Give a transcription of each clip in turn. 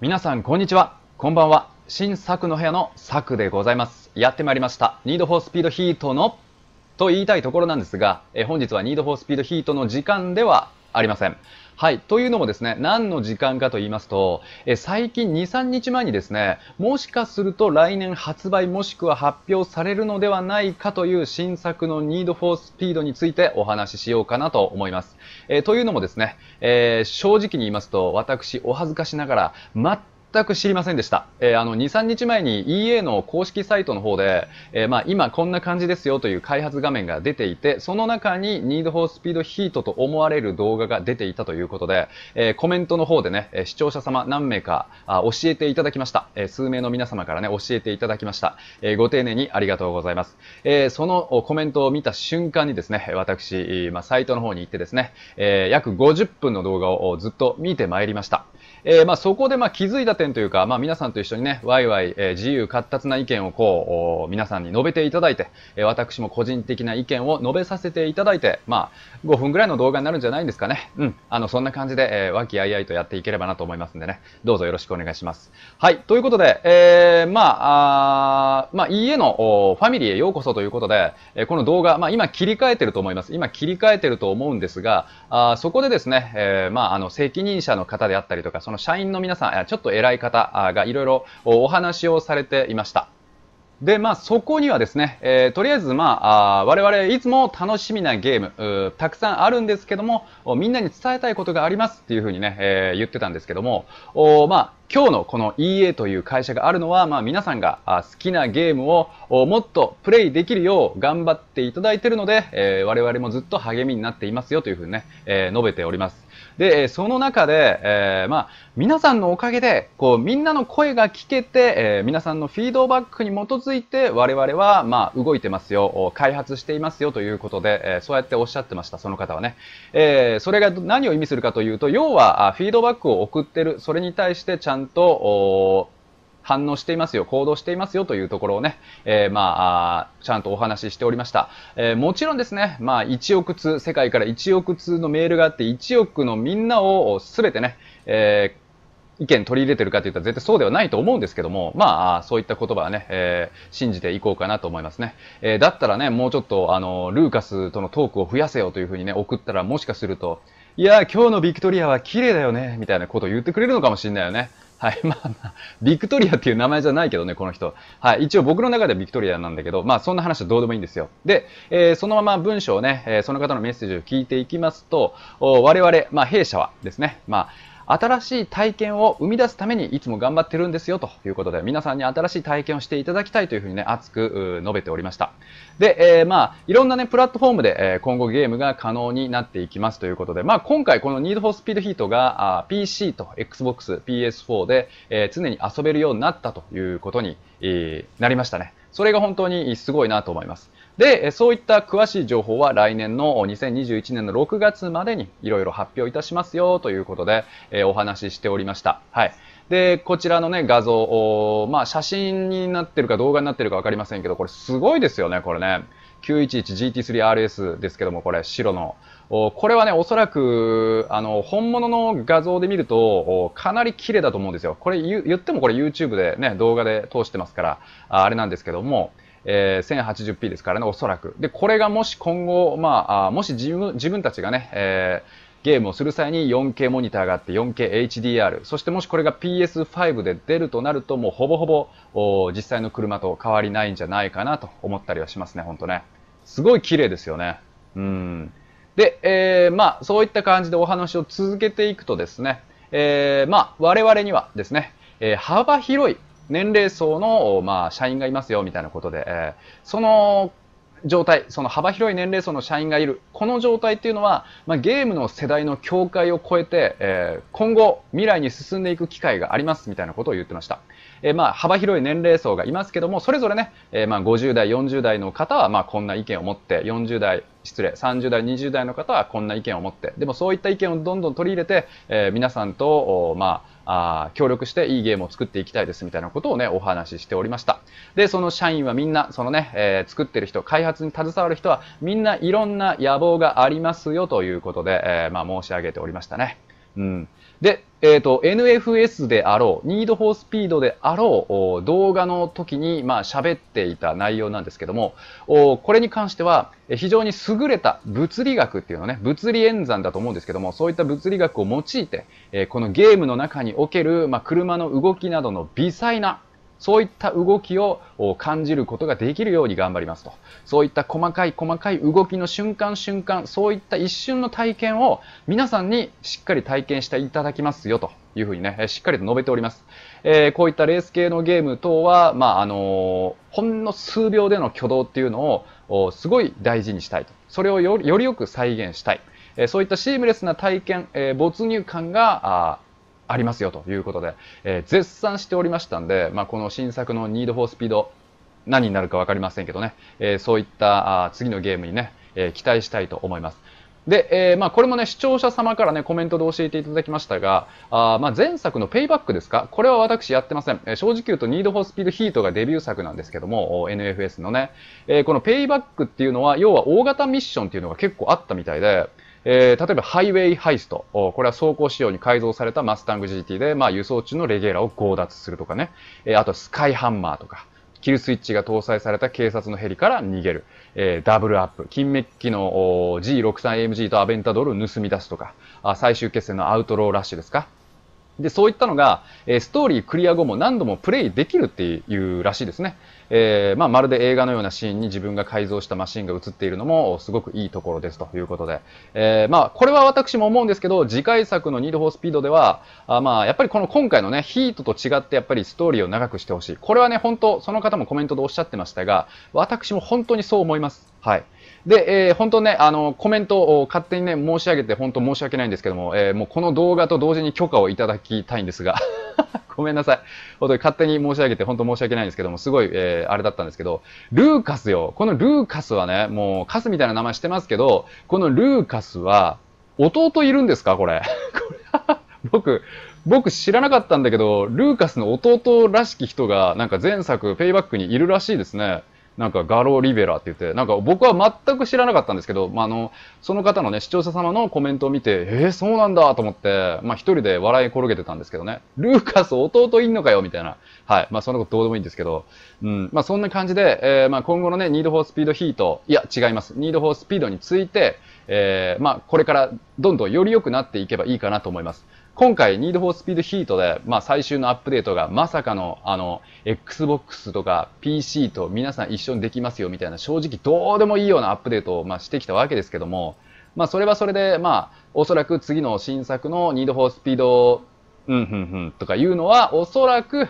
皆さん、こんにちは。こんばんは。新作の部屋の作でございます。やってまいりました。Need for Speed トのと言いたいところなんですが、え本日は Need for Speed トの時間ではありません。はい。というのもですね、何の時間かと言いますと、え最近2、3日前にですね、もしかすると来年発売もしくは発表されるのではないかという新作の Need for Speed についてお話ししようかなと思います。えというのもですね、えー、正直に言いますと、私、お恥ずかしながら、全く知りませんでした。えー、あの、2、3日前に EA の公式サイトの方で、えー、まあ、今こんな感じですよという開発画面が出ていて、その中に Need for Speed Heat と思われる動画が出ていたということで、えー、コメントの方でね、視聴者様何名かあ教えていただきました、え数名の皆様からね、教えていただきました。えご丁寧にありがとうございます。えそのコメントを見た瞬間にですね、私、まあ、サイトの方に行ってですね、え約50分の動画をずっと見てまいりました。えー、まあ、そこでまあ気づいた点というか、まあ、皆さんと一緒にね、ワイワイ、えー、自由闊達な意見をこう、皆さんに述べていただいて、えー、私も個人的な意見を述べさせていただいて、まあ、5分ぐらいの動画になるんじゃないんですかね。うん。あの、そんな感じで、え和気あいあいとやっていければなと思いますんでね、どうぞよろしくお願いします。はい。ということで、えまあ、あまあ、家のファミリーへようこそということで、えこの動画、まあ、今切り替えてると思います。今切り替えてると思うんですが、あそこでですね、えまあ、あの、責任者の方であったりとか、その社員の皆さん、ちょっと偉い方がいろいろお話をされていました。で、まあ、そこにはですね、えー、とりあえず、まあ、あ我々いつも楽しみなゲームたくさんあるんですけども、みんなに伝えたいことがありますっていうふうにね、えー、言ってたんですけども、おまあ、今日のこの EA という会社があるのは、まあ、皆さんが好きなゲームをもっとプレイできるよう頑張っていただいているので、えー、我々もずっと励みになっていますよというふうにね、え述べております。で、その中で、えー、まあ、皆さんのおかげで、こう、みんなの声が聞けて、えー、皆さんのフィードバックに基づいて、我々は、まあ、動いてますよ、開発していますよということで、えー、そうやっておっしゃってました、その方はね。えそれが何を意味するかというと、要は、フィードバックを送ってる、それに対してちゃんと、反応していますよ、行動していますよというところをね、えー、まあ、ちゃんとお話ししておりました。えー、もちろんですね、まあ、1億通、世界から1億通のメールがあって、1億のみんなを全てね、えー意見取り入れてるかといったら絶対そうではないと思うんですけども、まあ、そういった言葉はね、えー、信じていこうかなと思いますね。えー、だったらね、もうちょっと、あの、ルーカスとのトークを増やせよというふうにね、送ったらもしかすると、いや今日のビクトリアは綺麗だよね、みたいなことを言ってくれるのかもしれないよね。はい。まあ、まあ、ビクトリアっていう名前じゃないけどね、この人。はい。一応僕の中ではビクトリアなんだけど、まあそんな話はどうでもいいんですよ。で、えー、そのまま文章をね、えー、その方のメッセージを聞いていきますと、我々、まあ弊社はですね、まあ、新しい体験を生み出すためにいつも頑張ってるんですよということで、皆さんに新しい体験をしていただきたいというふうにね、熱く述べておりました。で、えー、まあ、いろんなね、プラットフォームで、え今後ゲームが可能になっていきますということで、まあ、今回この Need for Speed Heat が PC と Xbox、PS4 で、え常に遊べるようになったということに、なりましたね。それが本当にすごいなと思います。で、そういった詳しい情報は来年の2021年の6月までにいろいろ発表いたしますよということで、えお話ししておりました。はい。で、こちらのね、画像、まあ、写真になってるか動画になってるかわかりませんけど、これすごいですよね、これね。911GT3RS ですけども、これ白の。これはね、おそらく、あの、本物の画像で見ると、かなり綺麗だと思うんですよ。これ言ってもこれ YouTube でね、動画で通してますから、あれなんですけども、えー、1080p ですからね、おそらく。で、これがもし今後、まあ、もし自分自分たちがね、えー、ゲームをする際に 4K モニターがあって 4KHDR、そしてもしこれが PS5 で出るとなると、もうほぼほぼ実際の車と変わりないんじゃないかなと思ったりはしますね、本当ね。すごい綺麗ですよね。うん。で、えー、まあ、そういった感じでお話を続けていくとですね、えー、まあ、我々にはですね、えー、幅広い年齢層の、まあ、社員がいますよみたいなことで、えその状態その幅広い年齢層の社員がいるこの状態っていうのは、まあ、ゲームの世代の境界を超えて、えー、今後未来に進んでいく機会がありますみたいなことを言ってました、えー、まあ、幅広い年齢層がいますけどもそれぞれね、えー、まあ、50代40代の方はまこんな意見を持って40代失礼30代20代の方はこんな意見を持ってでもそういった意見をどんどん取り入れて、え皆さんとまああ協力していいゲームを作っていきたいですみたいなことをね、お話ししておりました。で、その社員はみんな、そのね、えー、作ってる人、開発に携わる人はみんないろんな野望がありますよということで、えー、まあ、申し上げておりましたね。うん、で、えーと、NFS であろう、Need for Speed であろう動画の時にまあ喋っていた内容なんですけども、これに関しては非常に優れた物理学っていうのね、物理演算だと思うんですけども、そういった物理学を用いて、このゲームの中におけるまあ車の動きなどの微細なそういった動きを感じることができるように頑張りますと。そういった細かい細かい動きの瞬間瞬間、そういった一瞬の体験を皆さんにしっかり体験していただきますよというふうにね、しっかりと述べております。えー、こういったレース系のゲーム等は、まあ、あのー、ほんの数秒での挙動っていうのをすごい大事にしたいと。それをよりよく再現したい。えそういったシームレスな体験、え没入感が、ありますよということで、えー、絶賛しておりましたんで、まあ、この新作の Need for Speed 何になるか分かりませんけどね、えー、そういったあ次のゲームにね、えー、期待したいと思います。で、えまあ、これもね、視聴者様からね、コメントで教えていただきましたが、あまあ、前作のペイバックですかこれは私やってません。え正直言うと、Need for Speed Heat がデビュー作なんですけども、NFS のね、えこのペイバックっていうのは、要は大型ミッションっていうのが結構あったみたいで、えー、例えばハイウェイハイスト、これは走行仕様に改造されたマスタング GT で、まあ、輸送中のレゲーラを強奪するとかね、えー、あとスカイハンマーとか、キルスイッチが搭載された警察のヘリから逃げる、えー、ダブルアップ、金メッキの G63AMG とアベンタドルを盗み出すとか、あ最終決戦のアウトローラッシュですか、で、そういったのが、えストーリークリア後も何度もプレイできるっていうらしいですね。えー、まあ、まるで映画のようなシーンに自分が改造したマシンが映っているのもすごくいいところですということで、えー、まあ、これは私も思うんですけど、次回作のニードフォースピードでは、あまあ、やっぱりこの今回のね、ヒートと違ってやっぱりストーリーを長くしてほしい。これはね、本当、その方もコメントでおっしゃってましたが、私も本当にそう思います。はい。で、えー、本当ね、あの、コメントを勝手にね、申し上げて、本当申し訳ないんですけども、えー、もうこの動画と同時に許可をいただきたいんですが、ごめんなさい。本当に勝手に申し上げて、本当申し訳ないんですけども、すごい、えー、あれだったんですけど、ルーカスよ。このルーカスはね、もう、カスみたいな名前してますけど、このルーカスは、弟いるんですかこれ。これ僕、僕知らなかったんだけど、ルーカスの弟らしき人が、なんか前作、ペイバックにいるらしいですね。なんかガロー・リベラって言って、なんか僕は全く知らなかったんですけど、まあ、あの、その方のね、視聴者様のコメントを見て、えー、そうなんだと思って、まあ、一人で笑い転げてたんですけどね、ルーカス弟いんのかよみたいな、はい、まあ、そんなことどうでもいいんですけど、うん、まあ、そんな感じで、えー、まあ、今後のね、ニード・フォー・スピード・ヒート、いや、違います。ニード・フォー・スピードについて、えー、まあ、これからどんどんより良くなっていけばいいかなと思います。今回、Need for Speed Heat で、まあ、最終のアップデートがまさかの、あの、Xbox とか PC と皆さん一緒にできますよみたいな、正直どうでもいいようなアップデートを、まあ、してきたわけですけども、まあ、それはそれで、まあ、おそらく次の新作の Need for Speed、うん、ふん、ふん、とかいうのは、おそらく、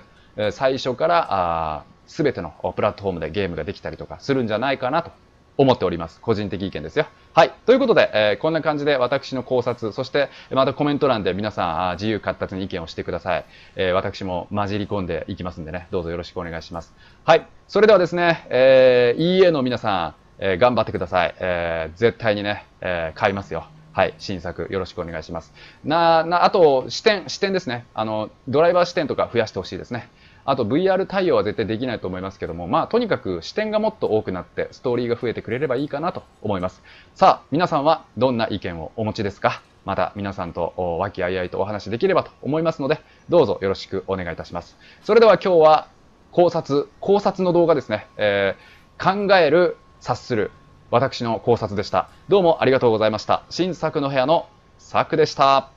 最初から、あ全てのプラットフォームでゲームができたりとかするんじゃないかなと思っております。個人的意見ですよ。はい。ということで、えー、こんな感じで私の考察、そしてまたコメント欄で皆さん自由活発に意見をしてください。えー、私も混じり込んでいきますんでね、どうぞよろしくお願いします。はい。それではですね、えー、EA の皆さん、えー、頑張ってください。えー、絶対にね、えー、買いますよ。はい、新作よろしくお願いします。な、な、あと、視点、視点ですね。あの、ドライバー視点とか増やしてほしいですね。あと VR 対応は絶対できないと思いますけども、まあとにかく視点がもっと多くなって、ストーリーが増えてくれればいいかなと思います。さあ、皆さんはどんな意見をお持ちですかまた皆さんと和気あいあいとお話できればと思いますので、どうぞよろしくお願いいたします。それでは今日は考察、考察の動画ですね。えー、考える、察する、私の考察でした。どうもありがとうございました。新作の部屋のクでした。